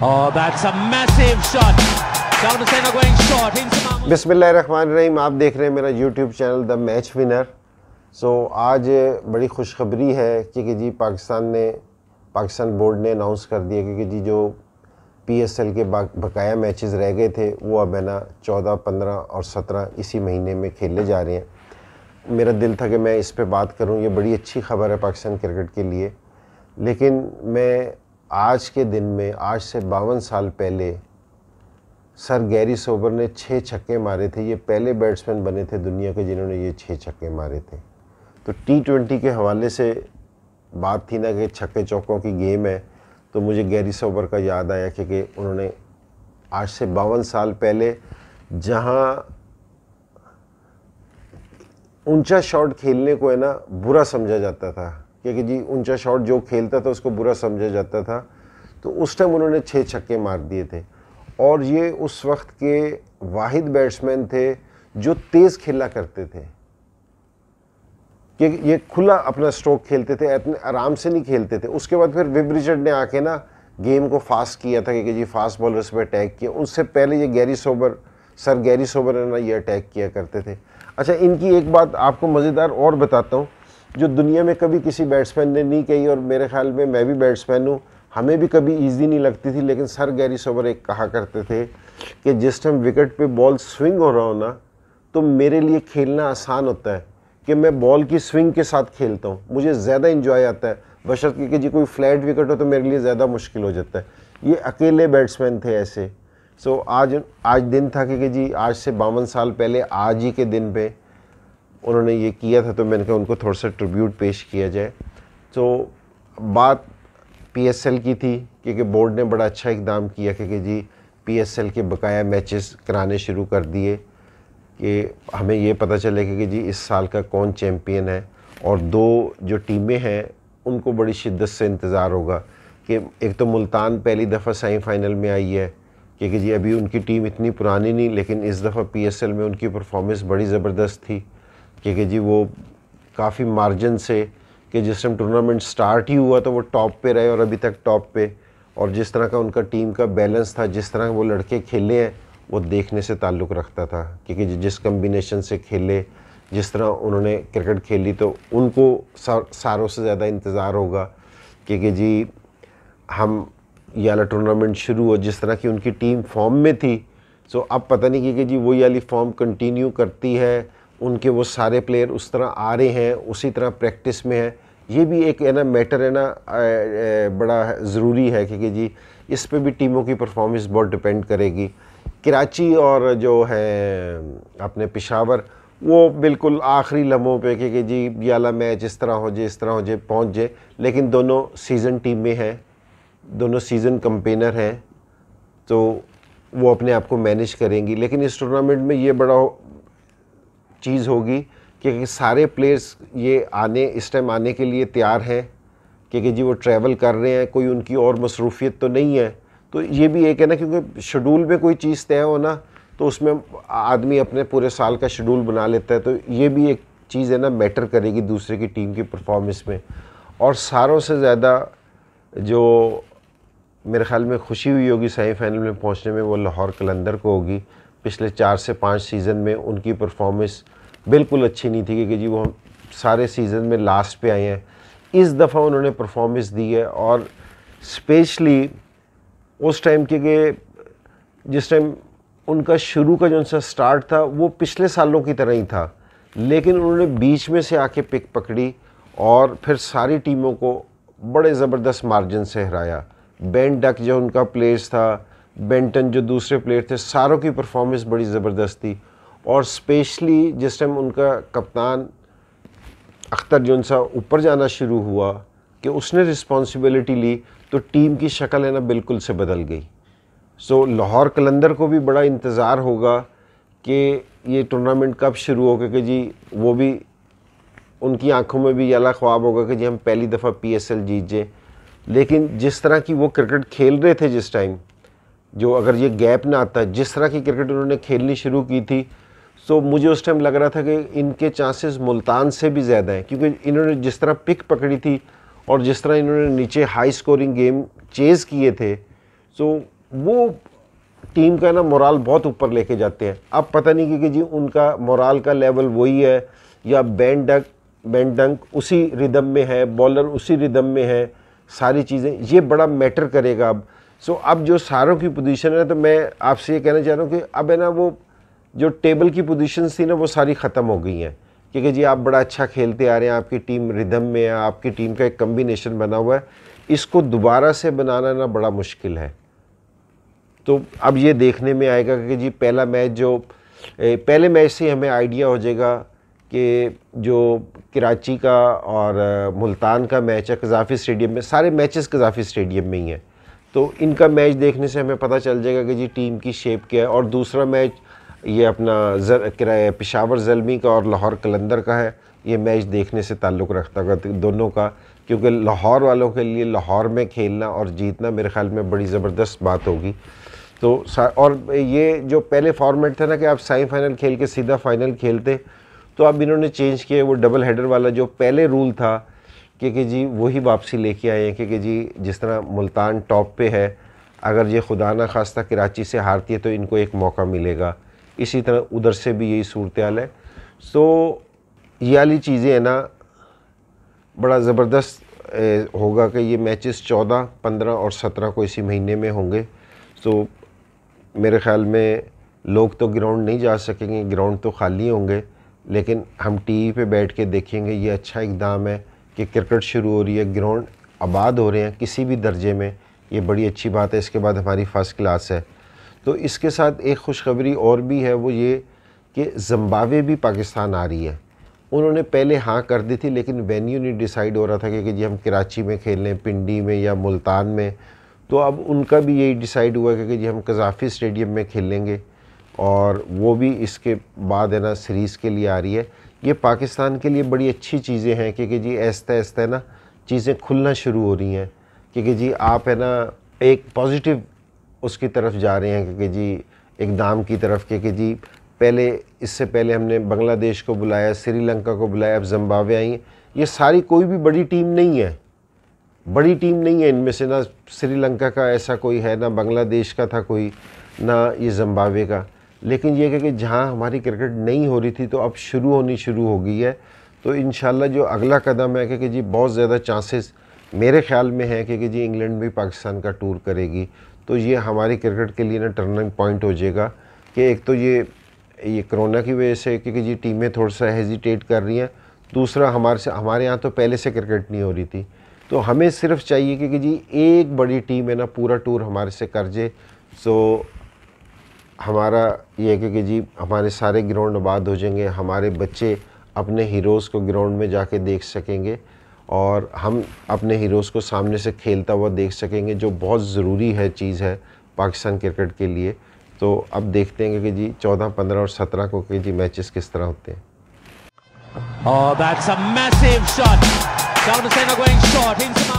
Oh, that's a massive shot. going आप देख रहे हैं मेरा YouTube channel the match winner so आज बड़ी खुशखबरी है कि, कि जी पाकिस्तान ने पाकिस्तान बोर्ड ने अनाउंस कर दिया क्योंकि जी जो एल के बकाया मैचेस रह गए थे वो अब है ना चौदह पंद्रह और सत्रह इसी महीने में खेले जा रहे हैं मेरा दिल था कि मैं इस पर बात करूं ये बड़ी अच्छी खबर है पाकिस्तान क्रिकेट के लिए लेकिन मैं आज के दिन में आज से बावन साल पहले सर गैरी सोबर ने छः छक्के मारे थे ये पहले बैट्समैन बने थे दुनिया के जिन्होंने ये छः छक्के मारे थे तो टी ट्वेंटी के हवाले से बात थी ना कि छक्के चौकों की गेम है तो मुझे गैरी सोबर का याद आया क्योंकि उन्होंने आज से बावन साल पहले जहाँ ऊंचा शॉट खेलने को है ना बुरा समझा जाता था क्योंकि जी ऊंचा शॉट जो खेलता था उसको बुरा समझा जाता था तो उस टाइम उन्होंने छः छक्के मार दिए थे और ये उस वक्त के वाहिद बैट्समैन थे जो तेज़ खेला करते थे क्योंकि ये खुला अपना स्ट्रोक खेलते थे इतने आराम से नहीं खेलते थे उसके बाद फिर विब रिचर्ड ने आके ना गेम को फास्ट किया था क्योंकि जी फास्ट बॉलर्स पर अटैक किया उससे पहले ये Garry Sobers sir Garry Sobers ने ना ये अटैक किया करते थे अच्छा इनकी एक बात आपको मज़ेदार और बताता हूँ जो दुनिया में कभी किसी बैट्समैन ने नहीं कही और मेरे ख्याल में मैं भी बैट्समैन हूँ हमें भी कभी ईजी नहीं लगती थी लेकिन सर गैरी सोबर एक कहा करते थे कि जिस टाइम विकेट पर बॉल स्विंग हो रहा हो ना तो मेरे लिए खेलना आसान होता है कि मैं बॉल की स्विंग के साथ खेलता हूँ मुझे ज़्यादा इन्जॉय आता है बशर के जी कोई फ्लैट विकेट हो तो मेरे लिए ज़्यादा मुश्किल हो जाता है ये अकेले बैट्समैन थे ऐसे सो so, आज आज दिन था कि, कि जी आज से बावन साल पहले आज ही के दिन पे उन्होंने ये किया था तो मैंने कहा उनको थोड़ा सा ट्रिब्यूट पेश किया जाए तो बात पीएसएल की थी क्योंकि बोर्ड ने बड़ा अच्छा इकदाम किया क्योंकि जी पीएसएल के बकाया मैचेस कराने शुरू कर दिए कि हमें ये पता चले कि जी इस साल का कौन चैम्पियन है और दो जो टीमें हैं उनको बड़ी शिद्दत से इंतज़ार होगा कि एक तो मुल्तान पहली दफ़ा सेमीफाइनल में आई है क्योंकि जी अभी उनकी टीम इतनी पुरानी नहीं लेकिन इस दफ़ा पीएसएल में उनकी परफॉर्मेंस बड़ी ज़बरदस्त थी कि, जी वो काफ़ी मार्जिन से कि जिस टाइम टूर्नामेंट स्टार्ट ही हुआ तो वो टॉप पे रहे और अभी तक टॉप पे और जिस तरह का उनका टीम का बैलेंस था जिस तरह वो लड़के खेले हैं वो देखने से ताल्लुक़ रखता था क्योंकि जिस कम्बिनेशन से खेले जिस तरह उन्होंने क्रिकेट खेली तो उनको सारों से ज़्यादा इंतज़ार होगा क्योंकि जी हम ये वाला टूर्नामेंट शुरू हो जिस तरह की उनकी टीम फॉर्म में थी सो तो अब पता नहीं कि जी वही वाली फॉर्म कंटिन्यू करती है उनके वो सारे प्लेयर उस तरह आ रहे हैं उसी तरह प्रैक्टिस में है ये भी एक है ना मैटर है ना बड़ा ज़रूरी है क्योंकि जी इस पे भी टीमों की परफॉर्मेंस बहुत डिपेंड करेगी कराची और जो है अपने पिशावर वो बिल्कुल आखिरी लम्हों पे कि, जी ये वाला मैच इस तरह हो जाए इस तरह हो जाए पहुँच जाए लेकिन दोनों सीज़न टीम में हैं दोनों सीज़न कंपेनर हैं तो वो अपने आप को मैनेज करेंगी लेकिन इस टूर्नामेंट में ये बड़ा चीज़ होगी कि सारे प्लेयर्स ये आने इस टाइम आने के लिए तैयार हैं क्योंकि जी वो ट्रैवल कर रहे हैं कोई उनकी और मसरूफियत तो नहीं है तो ये भी एक है ना क्योंकि शेड्यूल में कोई चीज़ तय हो ना तो उसमें आदमी अपने पूरे साल का शेड्यूल बना लेता है तो ये भी एक चीज़ है ना मैटर करेगी दूसरे की टीम की परफॉर्मेंस में और सारों से ज़्यादा जो मेरे ख्याल में खुशी हुई होगी सेमीफाइनल में पहुंचने में वो लाहौर कलंदर को होगी पिछले चार से पाँच सीज़न में उनकी परफॉर्मेंस बिल्कुल अच्छी नहीं थी क्योंकि जी वो सारे सीज़न में लास्ट पे आए हैं इस दफ़ा उन्होंने परफॉर्मेंस दी है और स्पेशली उस टाइम के, के जिस टाइम उनका शुरू का जो उनका स्टार्ट था वो पिछले सालों की तरह ही था लेकिन उन्होंने बीच में से आके पिक पकड़ी और फिर सारी टीमों को बड़े ज़बरदस्त मार्जिन से हराया बैंड डक जो उनका प्लेस था बेंटन जो दूसरे प्लेयर थे सारों की परफॉर्मेंस बड़ी ज़बरदस्त थी और स्पेशली जिस टाइम उनका कप्तान अख्तर जो सा ऊपर जाना शुरू हुआ कि उसने रिस्पॉन्सिबिलिटी ली तो टीम की शक्ल है ना बिल्कुल से बदल गई सो so, लाहौर कलंदर को भी बड़ा इंतज़ार होगा कि ये टूर्नामेंट कब शुरू होगा कि जी वो भी उनकी आंखों में भी अला ख्वाब होगा कि जी हम पहली दफ़ा पी एस एल जीत जाएँ लेकिन जिस तरह की वो क्रिकेट खेल रहे थे जिस टाइम जो अगर ये गैप ना आता जिस तरह की क्रिकेट उन्होंने खेलनी शुरू की थी तो मुझे उस टाइम लग रहा था कि इनके चांसेस मुल्तान से भी ज़्यादा हैं क्योंकि इन्होंने जिस तरह पिक पकड़ी थी और जिस तरह इन्होंने नीचे हाई स्कोरिंग गेम चेज़ किए थे तो वो टीम का ना मोराल बहुत ऊपर लेके जाते हैं अब पता नहीं क्योंकि जी उनका मोराल का लेवल वही है या बैंड डंक बैंड डंक उसी रिदम में है बॉलर उसी रिदम में है सारी चीज़ें ये बड़ा मैटर करेगा अब सो so, अब जो सारों की पोजीशन है तो मैं आपसे ये कहना चाह रहा हूँ कि अब है ना वो जो टेबल की पोजीशन थी ना वो सारी ख़त्म हो गई हैं क्योंकि जी आप बड़ा अच्छा खेलते आ रहे हैं आपकी टीम रिदम में है आपकी टीम का एक कम्बिनेशन बना हुआ है इसको दोबारा से बनाना ना बड़ा मुश्किल है तो अब ये देखने में आएगा कि जी पहला मैच जो पहले मैच से हमें आइडिया हो जाएगा कि जो कराची का और मुल्तान का मैच है कजाफी स्टेडियम में सारे मैचेस कजाफी स्टेडियम में ही हैं तो इनका मैच देखने से हमें पता चल जाएगा कि जी टीम की शेप क्या है और दूसरा मैच ये अपना जर पिशावर जलमी का और लाहौर कलंदर का है ये मैच देखने से ताल्लुक़ रखता है तो दोनों का क्योंकि लाहौर वालों के लिए लाहौर में खेलना और जीतना मेरे ख्याल में बड़ी ज़बरदस्त बात होगी तो और ये जो पहले फॉर्मेट था ना कि आप सेमी फाइनल खेल के सीधा फाइनल खेलते तो अब इन्होंने चेंज किया वो डबल हेडर वाला जो पहले रूल था कि के जी वही वापसी लेके आए हैं कि जी जिस तरह मुल्तान टॉप पे है अगर ये खुदा ना खास्ता कराची से हारती है तो इनको एक मौका मिलेगा इसी तरह उधर से भी यही सूरत हाल है सो ये वाली चीज़ें है ना बड़ा ज़बरदस्त होगा कि ये मैचेस 14, 15 और 17 को इसी महीने में होंगे सो मेरे ख़्याल में लोग तो ग्राउंड नहीं जा सकेंगे ग्राउंड तो खाली होंगे लेकिन हम टीवी पे बैठ के देखेंगे ये अच्छा इकदाम है कि क्रिकेट शुरू हो रही है ग्राउंड आबाद हो रहे हैं किसी भी दर्जे में ये बड़ी अच्छी बात है इसके बाद हमारी फर्स्ट क्लास है तो इसके साथ एक खुशखबरी और भी है वो ये कि जम्बावे भी पाकिस्तान आ रही है उन्होंने पहले हाँ कर दी थी लेकिन वेन्यू नहीं डिसाइड हो रहा था कि, कि जी हम कराची में खेल लें पिंडी में या मुल्तान में तो अब उनका भी यही डिसाइड हुआ कि, कि जी हम कजाफी स्टेडियम में खेलेंगे और वो भी इसके बाद है ना सीरीज़ के लिए आ रही है ये पाकिस्तान के लिए बड़ी अच्छी चीज़ें हैं क्योंकि जी ऐसा ऐसा ना चीज़ें खुलना शुरू हो रही हैं क्योंकि जी आप है ना एक पॉजिटिव उसकी तरफ जा रहे हैं क्योंकि जी एक दाम की तरफ क्योंकि जी पहले इससे पहले हमने बांग्लादेश को बुलाया श्रीलंका को बुलाया अब जम्बावे आई हैं ये सारी कोई भी बड़ी टीम नहीं है बड़ी टीम नहीं है इनमें से ना श्रीलंका का ऐसा कोई है ना बांग्लादेश का था कोई ना ये जम्बावे का लेकिन ये क्या कि जहाँ हमारी क्रिकेट नहीं हो रही थी तो अब शुरू होनी शुरू हो गई है तो इन जो अगला कदम है कि, कि जी बहुत ज़्यादा चांसेस मेरे ख्याल में है कि, कि जी इंग्लैंड भी पाकिस्तान का टूर करेगी तो ये हमारी क्रिकेट के लिए ना टर्निंग पॉइंट हो जाएगा कि एक तो ये ये कोरोना की वजह से क्योंकि जी टीमें थोड़ा सा हेजिटेट कर रही हैं दूसरा हमारे से हमारे यहाँ तो पहले से क्रिकेट नहीं हो रही थी तो हमें सिर्फ चाहिए कि, जी एक बड़ी टीम है ना पूरा टूर हमारे से कर जे सो हमारा ये है कि जी हमारे सारे ग्राउंड आबाद हो जाएंगे हमारे बच्चे अपने हीरोज़ को ग्राउंड में जाके देख सकेंगे और हम अपने हीरोज़ को सामने से खेलता हुआ देख सकेंगे जो बहुत ज़रूरी है चीज़ है पाकिस्तान क्रिकेट के लिए तो अब देखते हैं कि जी चौदह पंद्रह और सत्रह को कि जी मैचेस किस तरह होते हैं Oh, that's a